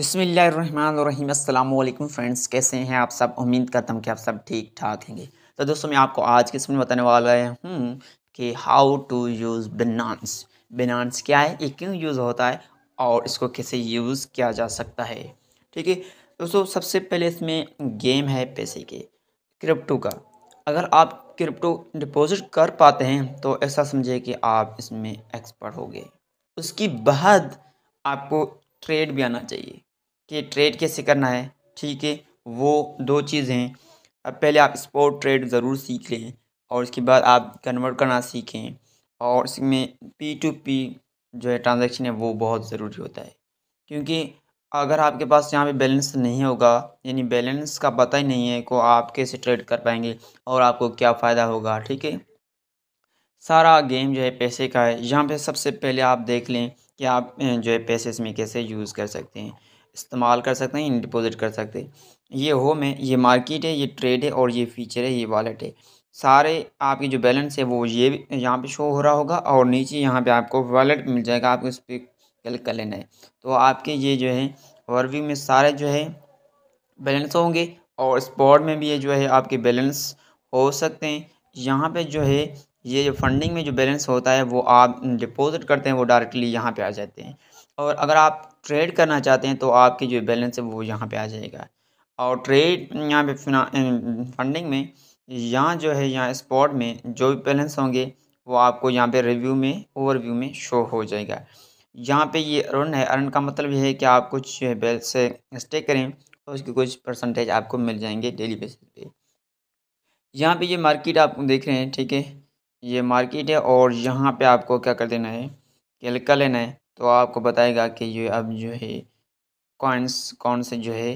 अस्सलाम वालेकुम फ्रेंड्स कैसे हैं आप सब उम्मीद करता हूँ कि आप सब ठीक ठाक होंगे तो दोस्तों मैं आपको आज के इसमें बताने वाला हूँ कि how to use Binance Binance क्या है ये क्यों यूज़ होता है और इसको कैसे यूज़ किया जा सकता है ठीक है दोस्तों सबसे पहले इसमें गेम है पैसे के क्रिप्टो का अगर आप क्रिप्टो डिपॉजिट कर पाते हैं तो ऐसा समझिए कि आप इसमें एक्सपर्ट हो गए उसकी बाद आपको ट्रेड भी आना चाहिए कि ट्रेड कैसे करना है ठीक है वो दो चीज़ें हैं अब पहले आप स्पोर्ट ट्रेड ज़रूर सीख लें और उसके बाद आप कन्वर्ट करना सीखें और इसमें पी टू पी जो है ट्रांजेक्शन है वो बहुत ज़रूरी होता है क्योंकि अगर आपके पास यहाँ पे बैलेंस नहीं होगा यानी बैलेंस का पता ही नहीं है को आप कैसे ट्रेड कर पाएंगे और आपको क्या फ़ायदा होगा ठीक है सारा गेम जो है पैसे का है यहाँ पे सबसे पहले आप देख लें कि आप जो है पैसे इसमें कैसे यूज़ कर सकते हैं इस्तेमाल कर सकते हैं डिपोज़िट डिपॉजिट कर सकते हैं ये होम है ये मार्केट है ये ट्रेड है और ये फीचर है ये वॉलेट है सारे आपके जो बैलेंस है वो ये यहाँ पे शो हो रहा होगा और नीचे यहाँ पे आपको वॉलेट मिल जाएगा आपको इस पर क्लिक कर लेना है तो आपके ये जो है ओवरव्यू में सारे जो है बैलेंस होंगे और स्पॉट में भी ये जो है आपके बैलेंस हो सकते हैं यहाँ पे जो है ये जो फंडिंग में जो बैलेंस होता है वो आप डिपॉजिट करते हैं वो डायरेक्टली यहाँ पे आ जाते हैं और अगर आप ट्रेड करना चाहते हैं तो आपकी जो बैलेंस है वो यहाँ पे आ जाएगा और ट्रेड यहाँ पे फंडिंग में यहाँ जो है यहाँ स्पॉट में जो भी बैलेंस होंगे वो आपको यहाँ पे रिव्यू में ओवरव्यू में शो हो जाएगा यहाँ पे ये अर्न है अर्न का मतलब ये है कि आप कुछ बैल स्टे करें तो उसके कुछ परसेंटेज आपको मिल जाएंगे डेली बेसिस पे यहाँ पर ये मार्केट आप देख रहे हैं ठीक है ये मार्केट है और यहाँ पर आपको क्या कर देना है कैलका लेना है तो आपको बताएगा कि ये अब जो है कॉइन्स कौन से जो है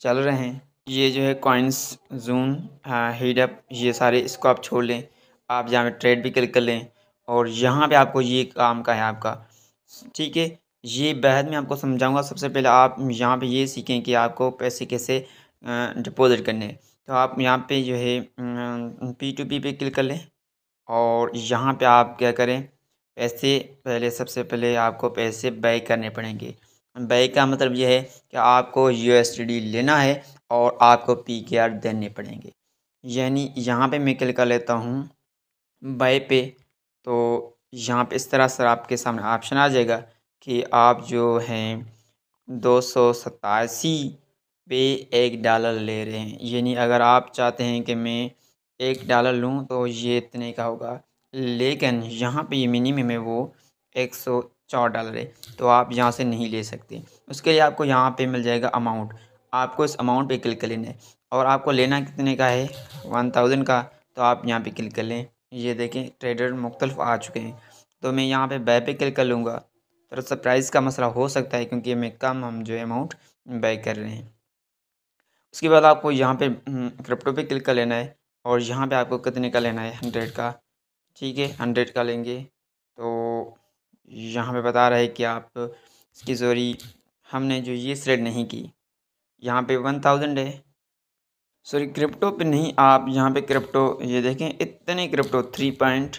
चल रहे हैं ये जो है कॉइन्स जून हीडअप ये सारे इसको आप छोड़ लें आप जहाँ पर ट्रेड भी क्लिक कर लें और यहाँ पे आपको ये काम का है आपका ठीक है ये बेहद मैं आपको समझाऊंगा सबसे पहले आप यहाँ पे ये सीखें कि आपको पैसे कैसे डिपॉजिट करने तो आप यहाँ पे जो है पी टू पी पे क्लिक कर लें और यहाँ पे आप क्या करें पैसे पहले सबसे पहले आपको पैसे बाई करने पड़ेंगे व्यय का मतलब यह है कि आपको यू लेना है और आपको पी के आर देने पड़ेंगे यानी यहाँ पे मैं क्लिक कर लेता हूँ बाई पे तो यहाँ पे इस तरह से आपके सामने ऑप्शन आ जाएगा कि आप जो हैं दो सौ सतासी पे एक डॉलर ले रहे हैं यानी अगर आप चाहते हैं कि मैं एक डॉलर लूँ तो ये इतने का होगा लेकिन यहाँ पे ये मिनिमम है वो एक सौ चार डॉलर है तो आप यहाँ से नहीं ले सकते उसके लिए आपको यहाँ पे मिल जाएगा अमाउंट आपको इस अमाउंट पे क्लिक कर लेना है और आपको लेना कितने का है वन थाउजेंड का तो आप यहाँ पे क्लिक कर लें ये देखें ट्रेडर मुख्तलफ आ चुके हैं तो मैं यहाँ पे बाय पे क्लिक कर लूँगा थोड़ा तो सा का मसला हो सकता है क्योंकि हमें कम हम जो अमाउंट बाई कर रहे हैं उसके बाद आपको यहाँ पर क्रिप्टो पे क्लिक हम्म, कर लेना है और यहाँ पे आपको कितने का लेना है हंड्रेड का ठीक है हंड्रेड का लेंगे तो यहाँ पे बता रहा है कि आप इसकी सॉरी हमने जो ये स्रेड नहीं की यहाँ पे वन थाउजेंड है सॉरी क्रिप्टो पे नहीं आप यहाँ पे क्रिप्टो ये देखें इतने crypto three point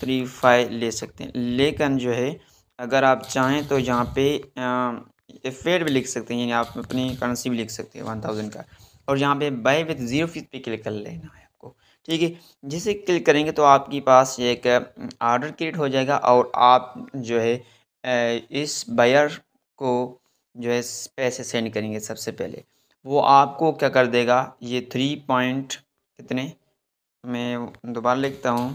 three five ले सकते हैं लेकिन जो है अगर आप चाहें तो यहाँ पे फेड भी लिख सकते हैं यानी आप अपनी करेंसी भी लिख सकते हैं वन थाउजेंड का और यहाँ पे बाय विथ ज़ीरो फीस पे क्लिक कर लेना है ठीक है जिसे क्लिक करेंगे तो आपके पास एक आर्डर क्रिएट हो जाएगा और आप जो है इस बायर को जो है पैसे सेंड करेंगे सबसे पहले वो आपको क्या कर देगा ये थ्री पॉइंट कितने मैं दोबारा लिखता हूँ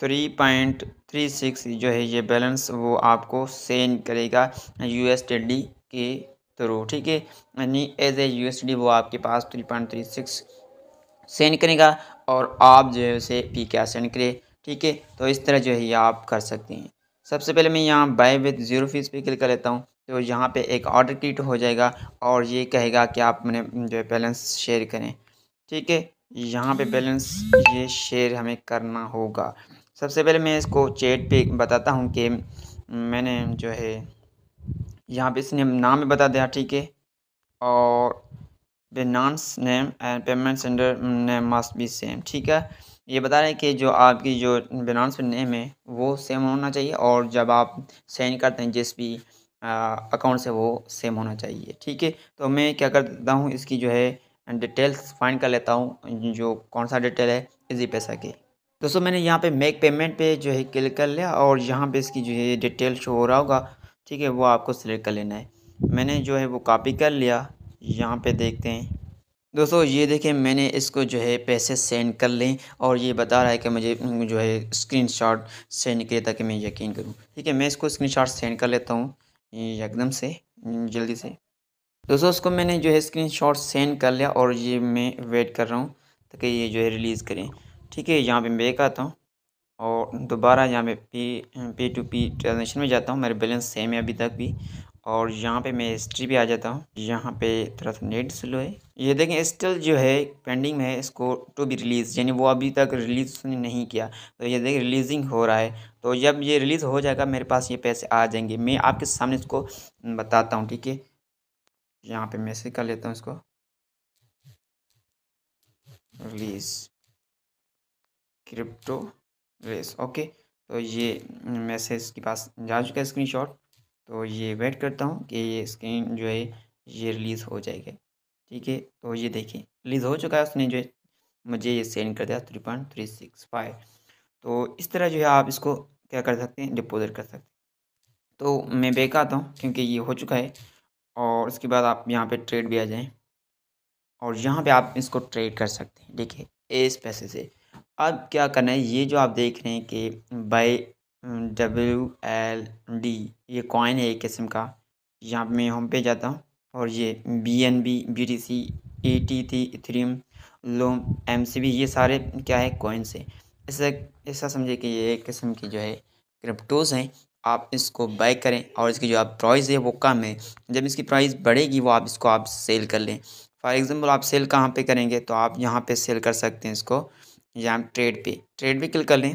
थ्री पॉइंट थ्री सिक्स जो है ये बैलेंस वो आपको सेंड करेगा यू एस के थ्रू ठीक है यानी as a U S D वो आपके पास three point three six send करेगा और आप जो है उसे पी के सेंड करें ठीक है तो इस तरह जो है आप कर सकते हैं सबसे पहले मैं यहाँ बाय विद ज़ीरो फीस पे क्लिक कर लेता हूँ तो यहाँ पे एक ऑर्डर क्रिएट हो जाएगा और ये कहेगा कि आप मैंने जो है बैलेंस शेयर करें ठीक है यहाँ पे बैलेंस ये शेयर हमें करना होगा सबसे पहले मैं इसको चैट पे बताता हूँ कि मैंने जो है यहाँ पे इसने नाम बता दिया ठीक है और Binance name and payment sender name must be same ठीक है ये बता रहे हैं कि जो आपकी जो बेनान्स नेम है वो सेम होना चाहिए और जब आप सेंड करते हैं जिस भी अकाउंट से वो सेम होना चाहिए ठीक है तो मैं क्या कर देता हूँ इसकी जो है डिटेल्स फाइंड कर लेता हूँ जो कौन सा डिटेल है इजी पैसा के दोस्तों मैंने यहाँ पे मेक पेमेंट पे जो है क्लिक कर लिया और यहाँ पे इसकी जो है डिटेल शो हो रहा होगा ठीक है वो आपको सिलेक्ट कर लेना है मैंने जो है वो कॉपी कर लिया यहाँ पे देखते हैं दोस्तों ये देखें मैंने इसको जो है पैसे सेंड कर लें और ये बता रहा है कि मुझे जो है स्क्रीनशॉट सेंड किए ताकि मैं यकीन करूँ ठीक है मैं इसको स्क्रीनशॉट सेंड कर लेता हूँ एकदम से जल्दी से दोस्तों उसको मैंने जो है स्क्रीनशॉट सेंड कर लिया और ये मैं वेट कर रहा हूँ ताकि ये जो है रिलीज़ करें ठीक है यहाँ पे मैं बैक आता हूँ और दोबारा यहाँ पे पी पे टू पी ट्रांजेक्शन में जाता हूँ मेरे बैलेंस सेम है अभी तक भी और यहाँ पे मैं हिस्ट्री भी आ जाता हूँ यहाँ पे थोड़ा सा नेट स्लो है ये देखें स्टिल जो है पेंडिंग में है इसको टू बी रिलीज़ यानी वो अभी तक रिलीज़ उसने नहीं किया तो ये देखें रिलीजिंग हो रहा है तो जब ये रिलीज़ हो जाएगा मेरे पास ये पैसे आ जाएंगे मैं आपके सामने इसको बताता हूँ ठीक है यहाँ पे मैसेज कर लेता हूँ इसको रिलीज़ क्रिप्टो रेस ओके तो ये मैसेज के पास जा चुका है शॉट तो ये वेट करता हूँ कि ये स्क्रीन जो है ये रिलीज़ हो जाएगा ठीक है तो ये देखिए रिलीज़ हो चुका है उसने जो है मुझे ये सेंड कर दिया three point three six five तो इस तरह जो है आप इसको क्या कर सकते हैं डिपोजिट कर सकते हैं तो मैं बेक आता हूँ क्योंकि ये हो चुका है और उसके बाद आप यहाँ पे ट्रेड भी आ जाएं और यहाँ पे आप इसको ट्रेड कर सकते हैं देखिए इस पैसे से अब क्या करना है ये जो आप देख रहे हैं कि बाई डब्ल्यू एल डी ये कॉइन है एक किस्म का यहाँ मैं होम पे जाता हूँ और ये B N B B T C ए टी थी थ्रीम लोम एम सी बी ये सारे क्या है कॉइन्स है ऐसा ऐसा समझे कि ये एक किस्म की जो है क्रिप्टोज़ हैं आप इसको बाय करें और इसकी जो आप प्राइस है वो कम है जब इसकी प्राइस बढ़ेगी वो आप इसको आप सेल कर लें फॉर एग्ज़ाम्पल आप सेल कहाँ पे करेंगे तो आप यहाँ पे सेल कर सकते हैं इसको यहाँ ट्रेड पे ट्रेड भी क्लिक कर लें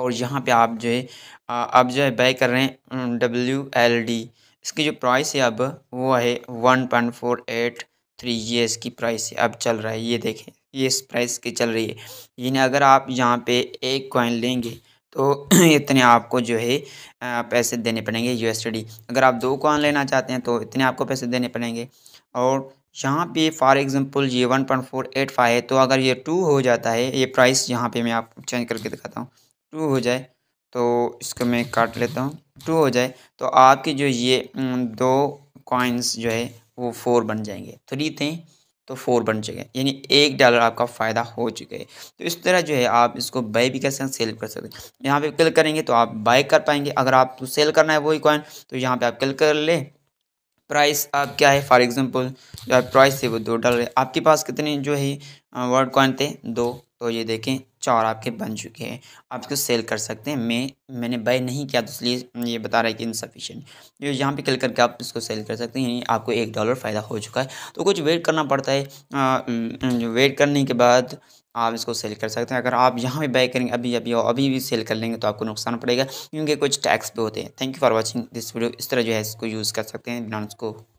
और यहाँ पे आप जो है आप जो है बाय कर रहे हैं डब्ल्यू एल डी इसकी जो प्राइस है अब वो है one point four eight three ये इसकी प्राइस है अब चल रहा है ये देखें ये इस प्राइस की चल रही है यानी अगर आप यहाँ पे एक कॉइन लेंगे तो इतने आपको जो है पैसे देने पड़ेंगे डी अगर आप दो कॉइन लेना चाहते हैं तो इतने आपको पैसे देने पड़ेंगे और यहाँ पे फॉर एग्ज़ाम्पल ये one point four eight five है तो अगर ये टू हो जाता है ये प्राइस यहाँ पे मैं आपको चेंज करके दिखाता हूँ टू हो जाए तो इसको मैं काट लेता हूँ टू हो जाए तो आपके जो ये दो कॉइन्स जो है वो फोर बन जाएंगे थ्री थे तो फोर बन चुके यानी एक डॉलर आपका फ़ायदा हो चुका है तो इस तरह जो है आप इसको बाय भी कर सकते हैं सेल कर सकते हैं यहाँ पे क्लिक करेंगे तो आप बाय कर पाएंगे अगर आप तो सेल करना है वही कॉइन तो यहाँ पे आप क्लिक कर ले प्राइस आप क्या है फॉर एग्जांपल जो प्राइस है वो दो डॉलर है आपके पास कितने जो है वर्ड कॉइन थे दो तो ये देखें चार आपके बन चुके हैं आप इसको सेल कर सकते हैं मैं मैंने बाय नहीं किया तो इसलिए ये बता रहा है कि इनसफिशेंट जो यहाँ पे क्लिक करके आप इसको सेल कर सकते हैं यानी आपको एक डॉलर फ़ायदा हो चुका है तो कुछ वेट करना पड़ता है वेट करने के बाद आप इसको सेल कर सकते हैं अगर आप यहाँ भी बाय करेंगे अभी अभी और अभी भी सेल कर लेंगे तो आपको नुकसान पड़ेगा क्योंकि कुछ टैक्स भी होते हैं thank you for watching this video इस तरह जो है इसको यूज़ कर सकते हैं बिना उसको